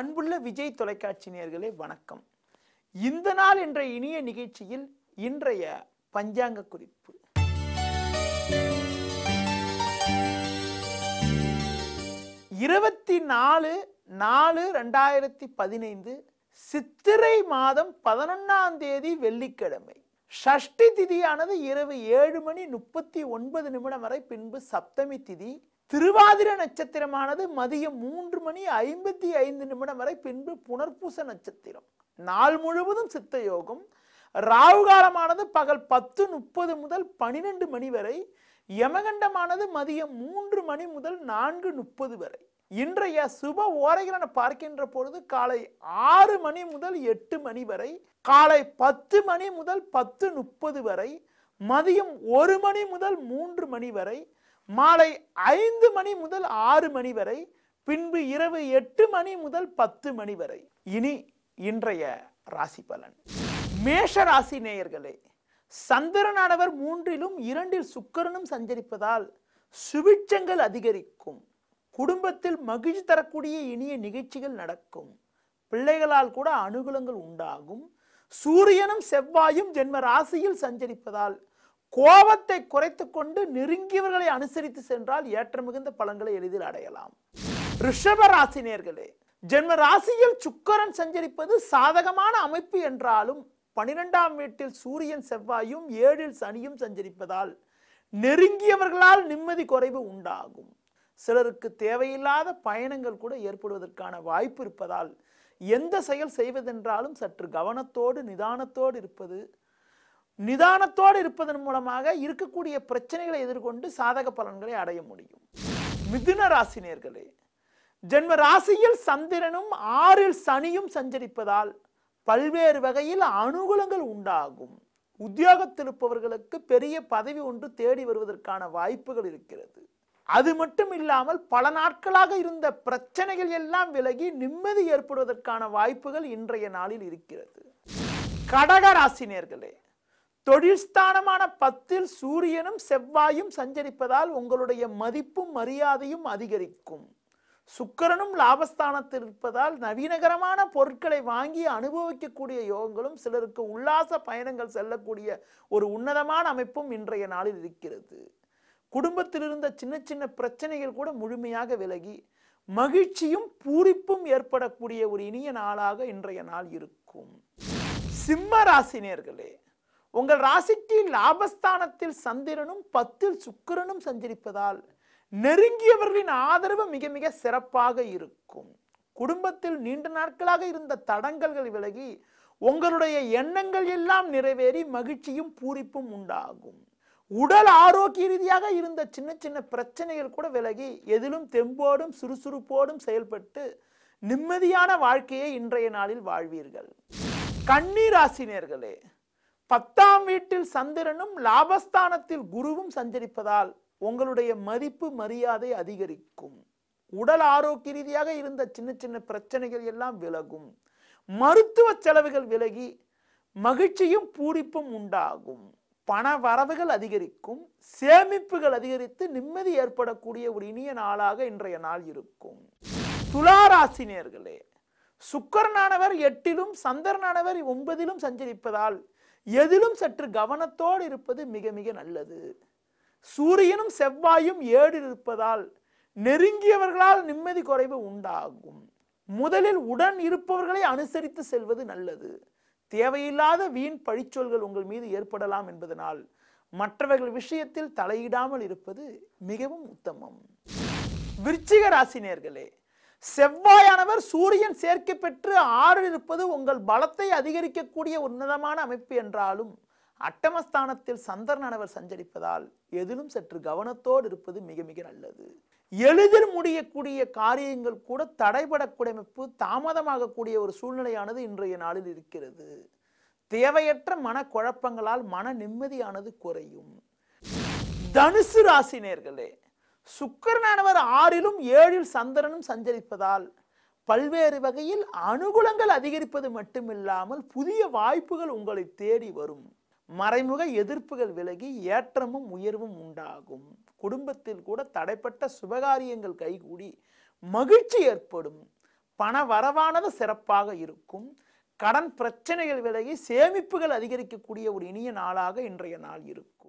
அன்புள்ள விஜய் தொலைக்காட்சி நேர்களே வணக்கம் இந்த நாள் என்ற இனிய நிகழ்ச்சியில் இன்றைய பஞ்சாங்க குறிப்பு இருபத்தி நாலு நாலு ரெண்டாயிரத்தி பதினைந்து சித்திரை மாதம் பதினொன்னாம் தேதி வெள்ளிக்கிழமை ஷஷ்டி திதியானது இரவு ஏழு மணி முப்பத்தி ஒன்பது நிமிடம் வரை பின்பு சப்தமி திதி திருவாதிர நட்சத்திரமானது மதியம் மூன்று மணி ஐம்பத்தி ஐந்து நிமிடம் வரை பின்பு புனர்பூச நட்சத்திரம் நாள் முழுவதும் சித்த யோகம் ராகுகாலமானது பகல் பத்து முப்பது முதல் பனிரெண்டு மணி வரை யமகண்டமானது மதியம் மூன்று மணி முதல் நான்கு முப்பது வரை இன்றைய சுப ஓரைகளை பார்க்கின்ற பொழுது காலை ஆறு மணி முதல் எட்டு மணி வரை காலை பத்து மணி முதல் பத்து முப்பது வரை மதியம் ஒரு மணி முதல் மூன்று மணி வரை மாலை ஐந்து மணி முதல் ஆறு மணி வரை பின்பு இரவு எட்டு மணி முதல் பத்து மணி வரை இனி இன்றைய ராசி பலன் மேஷ ராசி நேயர்களே சந்திரனானவர் மூன்றிலும் இரண்டில் சுக்கரனும் சஞ்சரிப்பதால் சுபிட்சங்கள் அதிகரிக்கும் குடும்பத்தில் மகிழ்ச்சி தரக்கூடிய இனிய நிகழ்ச்சிகள் நடக்கும் பிள்ளைகளால் கூட அனுகூலங்கள் உண்டாகும் சூரியனும் செவ்வாயும் ஜென்ம ராசியில் சஞ்சரிப்பதால் கோபத்தை குறைத்து கொண்டு நெருங்கியவர்களை அனுசரித்து சென்றால் ஏற்ற மிகுந்த பலன்களை எளிதில் அடையலாம் ரிஷப ராசினியர்களே ஜென்ம ராசியில் சுக்கரன் சஞ்சரிப்பது சாதகமான அமைப்பு என்றாலும் பனிரெண்டாம் வீட்டில் சூரியன் செவ்வாயும் ஏழில் சனியும் சஞ்சரிப்பதால் நெருங்கியவர்களால் நிம்மதி குறைவு உண்டாகும் சிலருக்கு தேவையில்லாத பயணங்கள் கூட ஏற்படுவதற்கான வாய்ப்பு இருப்பதால் எந்த செயல் செய்வதென்றாலும் சற்று கவனத்தோடு நிதானத்தோடு இருப்பது நிதானத்தோடு இருப்பதன் மூலமாக இருக்கக்கூடிய பிரச்சனைகளை எதிர்கொண்டு சாதக பலன்களை அடைய முடியும் மிதுன ராசினியர்களே ஜென்ம ராசியில் சந்திரனும் ஆறில் சனியும் சஞ்சரிப்பதால் பல்வேறு வகையில் அனுகூலங்கள் உண்டாகும் உத்தியோகத்தில் இருப்பவர்களுக்கு பெரிய பதவி ஒன்று தேடி வருவதற்கான வாய்ப்புகள் இருக்கிறது அது மட்டும் இல்லாமல் பல நாட்களாக இருந்த பிரச்சனைகள் எல்லாம் விலகி நிம்மதி ஏற்படுவதற்கான வாய்ப்புகள் இன்றைய நாளில் இருக்கிறது கடகராசினியர்களே தொழிற்ஸ்தானமான பத்தில் சூரியனும் செவ்வாயும் சஞ்சரிப்பதால் உங்களுடைய மதிப்பும் மரியாதையும் அதிகரிக்கும் சுக்கரனும் லாபஸ்தானத்தில் இருப்பதால் நவீனகரமான பொருட்களை வாங்கி அனுபவிக்கக்கூடிய யோகங்களும் சிலருக்கு உல்லாச பயணங்கள் செல்லக்கூடிய ஒரு உன்னதமான அமைப்பும் இன்றைய நாளில் இருக்கிறது குடும்பத்தில் இருந்த சின்ன சின்ன பிரச்சனைகள் கூட முழுமையாக விலகி மகிழ்ச்சியும் பூரிப்பும் ஏற்படக்கூடிய ஒரு இனிய நாளாக இன்றைய நாள் இருக்கும் சிம்ம ராசினியர்களே உங்கள் ராசிக்கு லாபஸ்தானத்தில் சந்திரனும் பத்தில் சுக்கிரனும் சஞ்சரிப்பதால் நெருங்கியவர்களின் ஆதரவு மிக மிக சிறப்பாக இருக்கும் குடும்பத்தில் நீண்ட நாட்களாக இருந்த தடங்கல்கள் விலகி உங்களுடைய எண்ணங்கள் எல்லாம் நிறைவேறி மகிழ்ச்சியும் பூரிப்பும் உண்டாகும் உடல் ஆரோக்கிய ரீதியாக இருந்த சின்ன சின்ன பிரச்சனைகள் கூட விலகி எதிலும் தெம்போடும் சுறுசுறுப்போடும் செயல்பட்டு நிம்மதியான வாழ்க்கையை இன்றைய நாளில் வாழ்வீர்கள் கண்ணீராசினியர்களே பத்தாம் வீட்டில் சந்திரனும் லாபஸ்தானத்தில் குருவும் சஞ்சரிப்பதால் உங்களுடைய மதிப்பு மரியாதை அதிகரிக்கும் உடல் ஆரோக்கிய ரீதியாக இருந்த சின்ன சின்ன பிரச்சனைகள் எல்லாம் விலகும் மருத்துவ செலவுகள் விலகி மகிழ்ச்சியும் பூரிப்பும் உண்டாகும் பண வரவுகள் அதிகரிக்கும் சேமிப்புகள் அதிகரித்து நிம்மதி ஏற்படக்கூடிய ஒரு இனிய நாளாக இன்றைய நாள் இருக்கும் துளாராசினியர்களே சுக்கரனானவர் எட்டிலும் சந்திரனானவர் ஒன்பதிலும் சஞ்சரிப்பதால் எதிலும் சற்று கவனத்தோடு இருப்பது மிக மிக நல்லது சூரியனும் செவ்வாயும் ஏடு இருப்பதால் நெருங்கியவர்களால் நிம்மதி குறைவு உண்டாகும் முதலில் உடன் இருப்பவர்களை அனுசரித்து செல்வது நல்லது தேவையில்லாத வீண் பழிச்சொல்கள் உங்கள் மீது ஏற்படலாம் என்பதனால் மற்றவர்கள் விஷயத்தில் தலையிடாமல் இருப்பது மிகவும் உத்தமம் விருச்சிக ராசினியர்களே செவ்வாயானவர் சூரியன் சேர்க்கை பெற்று ஆறு இருப்பது உங்கள் பலத்தை அதிகரிக்கக்கூடிய உன்னதமான அமைப்பு என்றாலும் அட்டமஸ்தானத்தில் சந்திரனானவர் சஞ்சரிப்பதால் எதிலும் சற்று கவனத்தோடு இருப்பது மிக மிக நல்லது எளிதில் முடியக்கூடிய காரியங்கள் கூட தடைபடக்கூடிய அமைப்பு தாமதமாகக்கூடிய ஒரு சூழ்நிலையானது இன்றைய நாளில் இருக்கிறது தேவையற்ற மன குழப்பங்களால் மன நிம்மதியானது குறையும் தனுசு ராசினியர்களே சுக்கரனானவர் ஆறிலும் ஏழில் சந்திரனும் சஞ்சரிப்பதால் பல்வேறு வகையில் அனுகூலங்கள் அதிகரிப்பது மட்டுமில்லாமல் புதிய வாய்ப்புகள் உங்களை தேடி வரும் மறைமுக எதிர்ப்புகள் விலகி ஏற்றமும் உயர்வும் உண்டாகும் குடும்பத்தில் கூட தடைப்பட்ட சுபகாரியங்கள் கைகூடி மகிழ்ச்சி ஏற்படும் பண வரவானது சிறப்பாக இருக்கும் கடன் பிரச்சனைகள் விலகி சேமிப்புகள் அதிகரிக்கக்கூடிய ஒரு இனிய நாளாக இன்றைய நாள் இருக்கும்